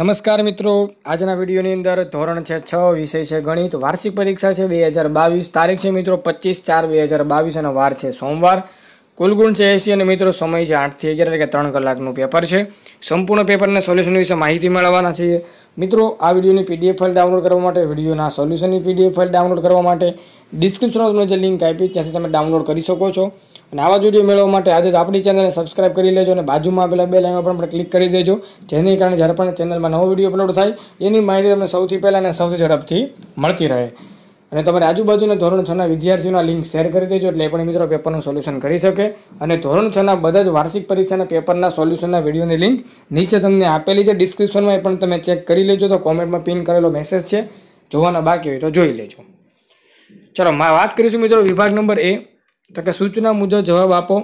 નમસ્કાર મિત્રો આજના વિડીયોની અંદર ધોરણ છે છ વિષય છે ગણિત વાર્ષિક પરીક્ષા છે બે હજાર બાવીસ તારીખ છે મિત્રો પચીસ ચાર બે હજાર બાવીસ અને વાર છે સોમવાર કુલગુણ છે એસી અને મિત્રો સમય છે આઠથી અગિયાર એટલે કે ત્રણ કલાકનું પેપર છે સંપૂર્ણ પેપરને સોલ્યુશન વિશે માહિતી મેળવવાના છીએ મિત્રો આ વિડીયોની પીડીએફ ફાઇલ ડાઉનલોડ કરવા માટે વિડીયોના સોલ્યુશનની પીડીએફ ફાઇલ ડાઉનલોડ કરવા માટે ડિસ્ક્રિપ્શનમાં તમને જે લિંક આપી ત્યાંથી તમે ડાઉનલોડ કરી શકો છો અને આવા જ વિડીયો મેળવવા માટે આજે જ આપણી ચેનલને સબસ્ક્રાઇબ કરી લેજો અને બાજુમાં આપેલા બે લાઈનમાં પણ ક્લિક કરી દેજો જેને કારણે જ્યારે પણ ચેનલમાં નવો વિડીયો અપલોડ થાય એની માહિતી તમને સૌથી પહેલાં અને સૌથી ઝડપથી મળતી રહે અને તમારી આજુબાજુના ધોરણ છના વિદ્યાર્થીઓના લિંક શેર કરી દેજો એટલે એ પણ મિત્રો પેપરનું સોલ્યુશન કરી શકે અને ધોરણ છના બધા જ વાર્ષિક પરીક્ષાના પેપરના સોલ્યુશનના વિડીયોની લિંક નીચે તમને આપેલી છે ડિસ્ક્રિપ્શનમાં એ પણ તમે ચેક કરી લેજો તો કોમેન્ટમાં પિન કરેલો મેસેજ છે જોવાના બાકી હોય તો જોઈ લેજો ચલો વાત કરીશું મિત્રો વિભાગ નંબર એ તો કે સૂચના મુજબ જવાબ આપો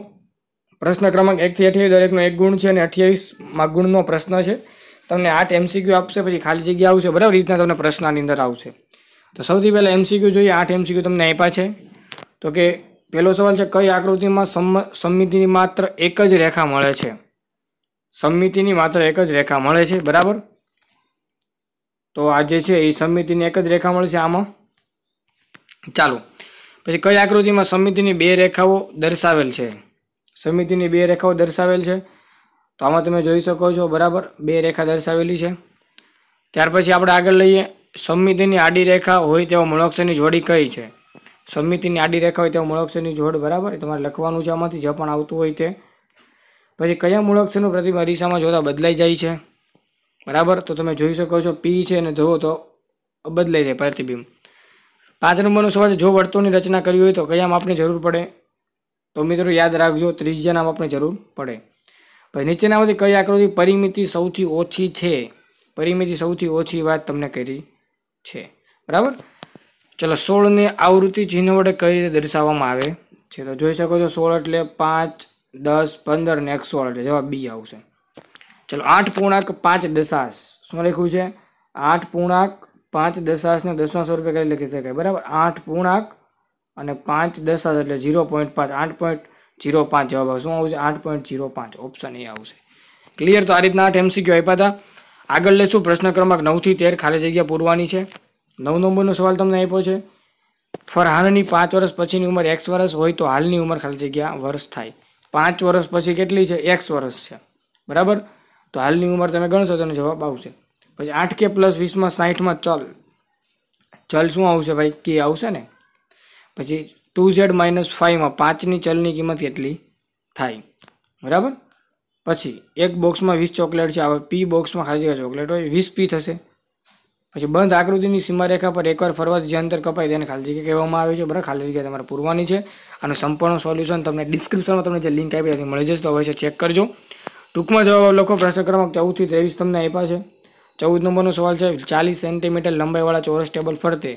પ્રશ્ન ક્રમાંક એકથી અઠ્યાવીસ દરેકનો એક ગુણ છે અને અઠ્યાવીસમાં ગુણનો પ્રશ્ન છે તમને આઠ એમસીક્યુ આપશે પછી ખાલી જગ્યા આવશે બરાબર રીતના તમને પ્રશ્નની અંદર આવશે તો સૌથી પહેલાં એમસીક્યુ જોઈએ આઠ એમસીક્યુ તમને આપ્યા છે તો કે પહેલો સવાલ છે કઈ આકૃતિમાં સમિતિની માત્ર એક જ રેખા મળે છે સમિતિની માત્ર એક જ રેખા મળે છે બરાબર તો આ જે છે એ સમિતિની એક જ રેખા મળે છે આમાં ચાલો પછી કઈ આકૃતિમાં સમિતિની બે રેખાઓ દર્શાવેલ છે સમિતિની બે રેખાઓ દર્શાવેલ છે તો આમાં તમે જોઈ શકો છો બરાબર બે રેખા દર્શાવેલી છે ત્યાર પછી આપણે આગળ લઈએ સમિતિની આડી રેખા હોય તેવા મૂળાક્ષરની જોડી કઈ છે સમિતિની આડી રેખા હોય તેવા મૂળાક્ષરની જોડ બરાબર તમારે લખવાનું છે આમાંથી જે પણ આવતું હોય તે પછી કયા મૂળાક્ષરનું પ્રતિમા અરીસામાં જોતાં બદલાઈ જાય છે બરાબર તો તમે જોઈ શકો છો પી છે અને ધોવો તો બદલાઈ જાય પ્રતિબિંબ પાંચ નંબરનો સવાલ જો વર્તુળની રચના કરવી હોય તો કયા માપની જરૂર પડે તો મિત્રો યાદ રાખજો ત્રીજા નામ આપણે જરૂર પડે પછી નીચેનામાંથી કઈ આકૃતિ પરિમિતિ સૌથી ઓછી છે પરિમિતિ સૌથી ઓછી વાત તમને કરી છે બરાબર ચલો સોળની આવૃત્તિ ચિહ્ન વડે કઈ રીતે દર્શાવવામાં આવે છે તો જોઈ શકો છો સોળ એટલે પાંચ દસ પંદર ને એકસો એટલે જવાબ બી આવશે ચલો આઠ પૂર્ણાંક પાંચ દશાશ શું લખ્યું છે આઠ પૂર્ણાંક પાંચ દશાંશને દશાંશ રૂપે કરી લખી શકાય બરાબર આઠ પૂર્ણાંક અને પાંચ દશાશ એટલે ઝીરો પોઈન્ટ પાંચ આઠ પોઈન્ટ જીરો પાંચ જવાબ આવશે શું આવશે આઠ પોઈન્ટ ઝીરો પાંચ ઓપ્શન એ આવશે ક્લિયર તો આ રીતના આઠ એમસીક્યુ આપ્યા હતા આગળ લેશું પ્રશ્ન ક્રમાંક નવથી તેર ખાલી જગ્યા પૂરવાની છે નવ નંબરનો સવાલ તમને આપ્યો છે ફરહાનની પાંચ વર્ષ પછીની ઉંમર એક્સ વર્ષ હોય તો હાલની ઉંમર ખાલી જગ્યા વર્ષ થાય પાંચ વર્ષ પછી કેટલી છે એક્સ વર્ષ છે બરાબર તો હાલની ઉંમર તમે ગણશો તેનો જવાબ આવશે પછી આઠ કે પ્લસ વીસમાં સાહીઠમાં ચલ ચલ શું આવશે ભાઈ કે આવશે ને પછી ટુ ઝેડ માઇનસ ફાઇવમાં પાંચની ચલની કિંમત કેટલી થાય બરાબર પછી એક બોક્સમાં વીસ ચોકલેટ છે હવે પી બોક્સમાં ખાલી જગ્યા ચોકલેટ હોય વીસ પી થશે પછી બંધ આકૃતિની સીમારેખા પર એકવાર ફરવાથી જે અંતર કપાય તેને ખાલી જગ્યા કહેવામાં આવે છે બરાબર ખાલી જગ્યા તમારે પૂરવાની છે અને સંપૂર્ણ સોલ્યુશન તમને ડિસ્ક્રિપ્શનમાં તમને જે લિંક આપી ત્યાંથી મળી જશે તો હવે ચેક કરજો ટૂંકમાં જવાબ લખો પ્રશ્ન ક્રમાંક ચૌદથી ત્રેવીસ તમને આપ્યા છે ચૌદ નંબરનો સવાલ છે ચાલીસ સેન્ટીમીટર લંબાઈવાળા ચોરસ ટેબલ ફરતે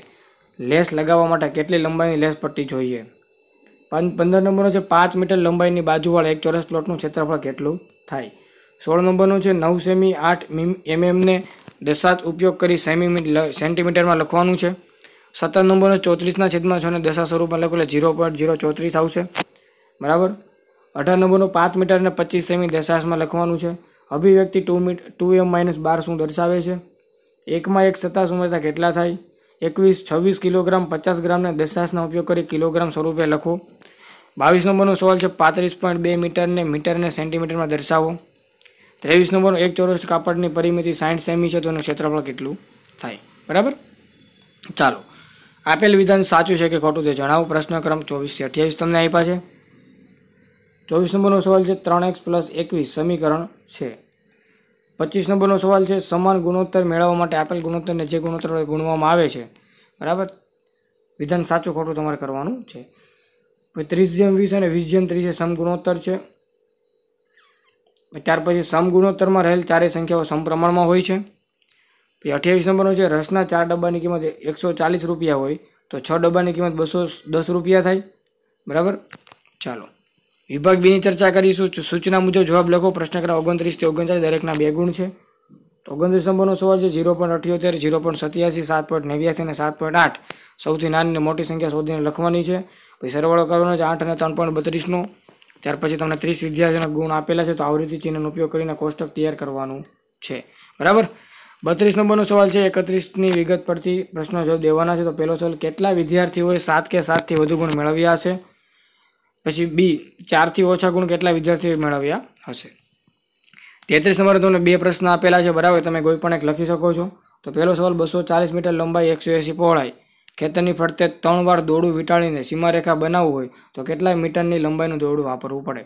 લેસ લગાવવા માટે કેટલી લંબાઈની લેસ પટ્ટી જોઈએ પંદર નંબરનો છે પાંચ મીટર લંબાઈની બાજુવાળા એક ચોરસ પ્લોટનું ક્ષેત્રફળ કેટલું થાય સોળ નંબરનો છે નવ સેમી આઠ એમએમને દશાંશ ઉપયોગ કરી સેમી સેન્ટીમીટરમાં લખવાનું છે સત્તર નંબરનો ચોત્રીસના છેદમાં છને દશા સ્વરૂપમાં લખો એટલે ઝીરો પોઈન્ટ ઝીરો ચોત્રીસ આવશે બરાબર અઢાર નંબરનો પાંચ મીટર અને પચીસ સેમી દશાંશમાં લખવાનું છે અભિવ્યક્તિ ટુ મીટ ટુ એમ માઇનસ બાર શું દર્શાવે છે એકમાં એક સત્તા ઉમેરતા કેટલા થાય એકવીસ છવ્વીસ કિલોગ્રામ પચાસ ગ્રામને દશાંશનો ઉપયોગ કરી કિલોગ્રામ સ્વરૂપે લખો બાવીસ નંબરનો સવાલ છે પાંત્રીસ પોઈન્ટ બે મીટરને મીટરને સેન્ટીમીટરમાં દર્શાવો ત્રેવીસ નંબરનો એક ચોરસ કાપડની પરિમિતિ સાઠ સેમી છે તો એનું ક્ષેત્રફળ કેટલું થાય બરાબર ચાલો આપેલ વિધાન સાચું છે કે ખોટું તે જણાવો પ્રશ્ન ક્રમ ચોવીસથી અઠ્યાવીસ તમને આપ્યા છે ચોવીસ નંબરનો સવાલ છે ત્રણ એક્સ પ્લસ એકવીસ સમીકરણ છે પચીસ નંબરનો સવાલ છે સમાન ગુણોત્તર મેળવવા માટે આપેલ ગુણોત્તરને જે ગુણોત્તર ગુણવામાં આવે છે બરાબર વિધાન સાચું ખોટું તમારે કરવાનું છે પછી ત્રીસ જેમ વીસ અને વીસ જેમ ત્રીસ સમગુણોત્તર છે ત્યાર પછી સમગુણોત્તરમાં રહેલ ચારેય સંખ્યાઓ સમપ્રમાણમાં હોય છે પછી અઠ્યાવીસ નંબરનો છે રસના ચાર ડબ્બાની કિંમત એકસો ચાલીસ રૂપિયા હોય તો છ ડબ્બાની કિંમત બસો દસ રૂપિયા થાય બરાબર ચાલો વિભાગ બીની ચર્ચા કરીશું સૂચના મુજબ જવાબ લખો પ્રશ્ન ક્રમાંક ઓગણત્રીસથી ઓગણચાલીસ દરેકના બે ગુણ છે ઓગણત્રીસ નંબરનો સવાલ છે ઝીરો પોઈન્ટ અઠ્યોતેર ઝીરો પોઈન્ટ સત્યાસી સાત પોઈન્ટ નેવ્યાસી અને સાત પોઈન્ટ આઠ સૌથી નાની અને મોટી સંખ્યા શોધીને લખવાની છે પછી સરવાળો કરવાનો છે આઠ અને ત્રણ પોઈન્ટ બત્રીસનો ત્યાર પછી તમને ત્રીસ વિદ્યાર્થીઓના ગુણ આપેલા છે તો આવૃત્તિ ચિહ્નનો ઉપયોગ કરીને કોષ્ટક તૈયાર કરવાનું છે બરાબર બત્રીસ નંબરનો સવાલ છે એકત્રીસની વિગત પરથી પ્રશ્નો જો દેવાના છે તો પહેલો સવાલ કેટલા વિદ્યાર્થીઓએ સાત કે સાતથી વધુ ગુણ મેળવ્યા હશે પછી બી ચારથી ઓછા ગુણ કેટલા વિદ્યાર્થીઓએ મેળવ્યા હશે તેત્રીસ નંબર તમને બે પ્રશ્ન આપેલા છે બરાબર તમે કોઈ પણ એક લખી શકો છો તો પહેલો સવાલ બસો ચાલીસ મીટર લંબાઈ એકસો એંસી પહોળાઈ ખેતરની ફરતે ત્રણ વાર દોરડું વીંટાળીને સીમારેખા બનાવવું હોય તો કેટલાય મીટરની લંબાઈનું દોરડું વાપરવું પડે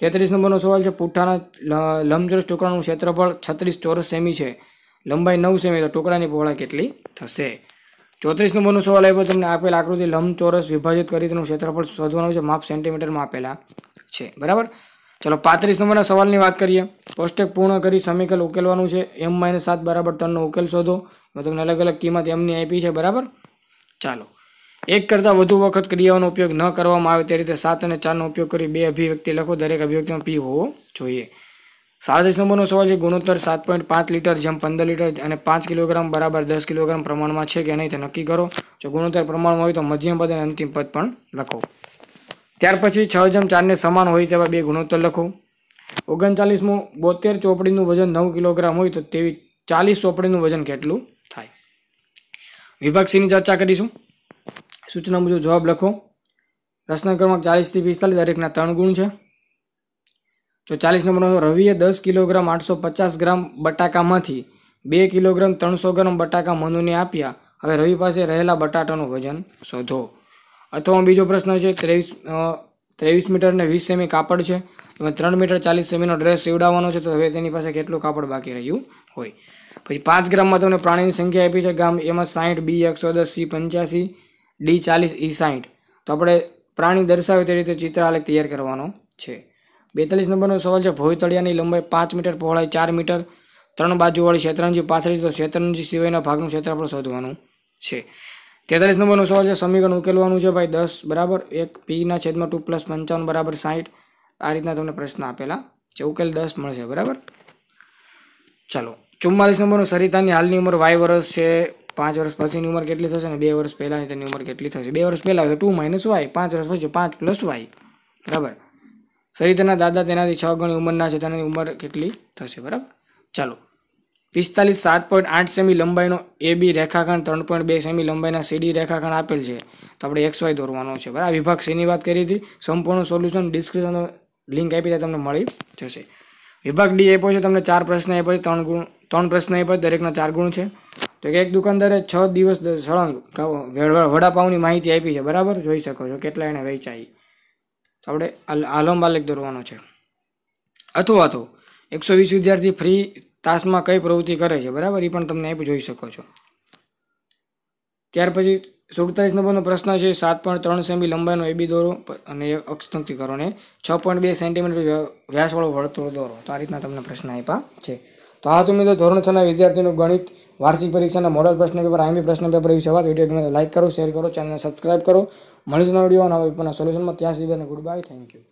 તેત્રીસ નંબરનો સવાલ છે પુઠ્ઠાના લંબચોરસ ટુકડાનું ક્ષેત્રફળ છત્રીસ ચોરસ સેમી છે લંબાઈ નવ સેમી તો ટુકડાની પહોળાઈ કેટલી થશે ચોત્રીસ નંબરનો સવાલ આવ્યો તમને આપેલ આકૃતિ લંબચોરસ વિભાજિત કરી તેનું ક્ષેત્રફળ શોધવાનું છે માપ સેન્ટીમીટરમાં આપેલા છે બરાબર ચલો પાંત્રીસ નંબરના સવાલની વાત કરીએ કોષ્ટક પૂર્ણ કરી સમીકલ ઉકેલવાનું છે એમ માઇનસ સાત બરાબર ત્રણનો ઉકેલ શોધો એમાં તમને અલગ અલગ કિંમત એમની આપી છે બરાબર ચાલો એક કરતાં વધુ વખત ક્રિયાઓનો ઉપયોગ ન કરવામાં આવે તે રીતે સાત અને ચારનો ઉપયોગ કરી બે અભિવ્યક્તિ લખો દરેક અભિવ્યક્તિમાં પી હોવો જોઈએ સાડત્રીસ નંબરનો સવાલ છે ગુણોત્તર સાત પોઈન્ટ પાંચ લીટર જેમ પંદર લીટર અને પાંચ કિલોગ્રામ બરાબર દસ કિલોગ્રામ પ્રમાણમાં છે કે નહીં તે નક્કી કરો જો ગુણોત્તર પ્રમાણમાં હોય તો મધ્યમ પદ અને અંતિમ પદ પણ લખો ત્યાર પછી છ જમ ચારને સમાન હોય તેવા બે ગુણોત્તર લખો ઓગણચાલીસમું બોતેર ચોપડીનું વજન નવ કિલોગ્રામ હોય તો તેવી ચાલીસ ચોપડીનું વજન કેટલું થાય વિભાગ સીની ચર્ચા કરીશું સૂચના મુજબ જવાબ લખો પ્રશ્ન ક્રમાંક ચાલીસથી પિસ્તાલીસ દરેકના ત્રણ ગુણ છે તો ચાલીસ નંબરનો રવિએ દસ કિલોગ્રામ આઠસો પચાસ ગ્રામ બટાકામાંથી બે કિલોગ્રામ ત્રણસો ગ્રામ બટાકા મનુને આપ્યા હવે રવિ પાસે રહેલા બટાટાનું વજન શોધો અથવા બીજો પ્રશ્ન છે ત્રેવીસ ત્રેવીસ મીટર ને વીસ સેમી કાપડ છે એમાં ત્રણ મીટર ચાલીસ સેમીનો ડ્રેસ સીવડાવવાનો છે તો હવે તેની પાસે કેટલું કાપડ બાકી રહ્યું હોય પછી પાંચ ગ્રામમાં તમને પ્રાણીની સંખ્યા આપી છે ગામ એમાં સાહીઠ બી એકસો દસ સી પંચ્યાસી ડી ચાલીસ ઈ સાહીઠ તો આપણે પ્રાણી દર્શાવે તે રીતે ચિત્ર આલેખ તૈયાર કરવાનો છે બેતાલીસ નંબરનો સવાલ છે ભોયતળિયાની લંબાઈ પાંચ મીટર પહોળાઈ ચાર મીટર ત્રણ બાજુવાળી શેતરંજી પાથરી તો શેતરંજી સિવાયના ભાગનું ક્ષેત્રફળ શોધવાનું છે તેતાલીસ નંબરનો સવાલ છે સમીકરણ ઉકેલવાનું છે ભાઈ દસ બરાબર એક પીના છેદમાં ટુ પ્લસ પંચાવન બરાબર સાહીઠ આ રીતના તમને પ્રશ્ન આપેલા છે ઉકેલ દસ મળશે બરાબર ચાલો ચુમ્માલીસ નંબરનો સરિતાની હાલની ઉંમર વાય વર્ષ છે પાંચ વર્ષ પછીની ઉંમર કેટલી થશે અને બે વર્ષ પહેલાંની તેની ઉંમર કેટલી થશે બે વર્ષ પહેલાં ટુ માઇનસ વાય પાંચ વર્ષ પછી પાંચ પ્લસ વાય બરાબર સરિતાના દાદા તેનાથી છ ગણી ઉંમરના છે તેની ઉંમર કેટલી થશે બરાબર ચાલો પિસ્તાલીસ સાત પોઈન્ટ આઠ સેમી લંબાઈનો એ બી રેખાખંડ ત્રણ પોઈન્ટ બે સેમી લંબાઈના સીડી રેખાખંડ આપેલ છે તો આપણે એક્સ વાય દોરવાનો છે બરાબર વિભાગ સીની વાત કરી હતી સંપૂર્ણ સોલ્યુશન ડિસ્ક્રિપ્શનનો લિંક આપી ત્યાં તમને મળી જશે વિભાગ ડી આપ્યો છે તમને ચાર પ્રશ્ન આપ્યો છે ત્રણ ગુણ ત્રણ પ્રશ્ન આપ્યો દરેકના ચાર ગુણ છે તો એક દુકાનદારે છ દિવસ સળંગ વડાપાઉની માહિતી આપી છે બરાબર જોઈ શકો છો કેટલા એણે વેચાઈ તો આપણે આલમ બાલેક દોરવાનો છે અથવા તો એકસો વીસ વિદ્યાર્થી ફ્રી તાસમાં કઈ પ્રવૃત્તિ કરે છે બરાબર એ પણ તમને જોઈ શકો છો ત્યાર પછી સુડતાલીસ નંબરનો પ્રશ્ન છે સાત પોઈન્ટ ત્રણ સેમી લંબાઈનો એબી દોરો અને અક્ષતંતિ કરો ને છ પોઈન્ટ બે સેન્ટીમીટર વ્યાસવાળો વર્તુળ દોરો તો આ રીતના તમને પ્રશ્ન આપ્યા છે તો આ તમે તો મિત્રો ધોરણ છના વિદ્યાર્થીનું ગણિત વાર્ષિક પરીક્ષાના મોડલ પ્રશ્ન પેપર આઈમી પ્રશ્ન પેપર વિશે વાત વિડીયો ગમે લાઇક કરો શેર કરો ચેનલને સબસ્ક્રાઈબ કરો મળીશું વિડીયો અને હવે પણ સોલ્યુશનમાં ત્યાં સુધી ગુડ બાય થેન્ક યુ